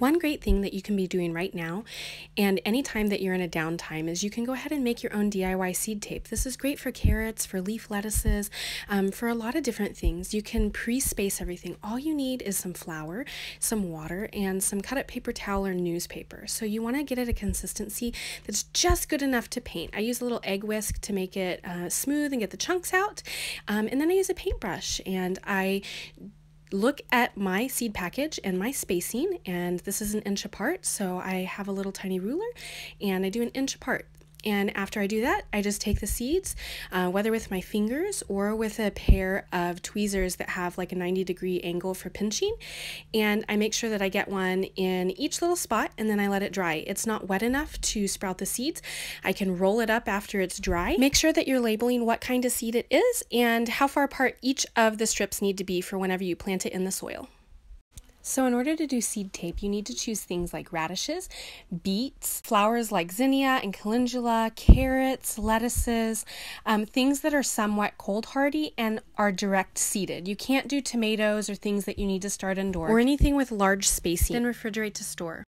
One great thing that you can be doing right now and anytime that you're in a downtime is you can go ahead and make your own DIY seed tape. This is great for carrots, for leaf lettuces, um, for a lot of different things. You can pre-space everything. All you need is some flour, some water, and some cut up paper towel or newspaper. So you want to get it a consistency that's just good enough to paint. I use a little egg whisk to make it uh, smooth and get the chunks out. Um, and then I use a paintbrush and I look at my seed package and my spacing and this is an inch apart so I have a little tiny ruler and I do an inch apart and after I do that, I just take the seeds, uh, whether with my fingers or with a pair of tweezers that have like a 90 degree angle for pinching, and I make sure that I get one in each little spot and then I let it dry. It's not wet enough to sprout the seeds. I can roll it up after it's dry. Make sure that you're labeling what kind of seed it is and how far apart each of the strips need to be for whenever you plant it in the soil. So, in order to do seed tape, you need to choose things like radishes, beets, flowers like zinnia and calendula, carrots, lettuces, um, things that are somewhat cold hardy and are direct seeded. You can't do tomatoes or things that you need to start indoors or anything with large spacing. Then refrigerate to store.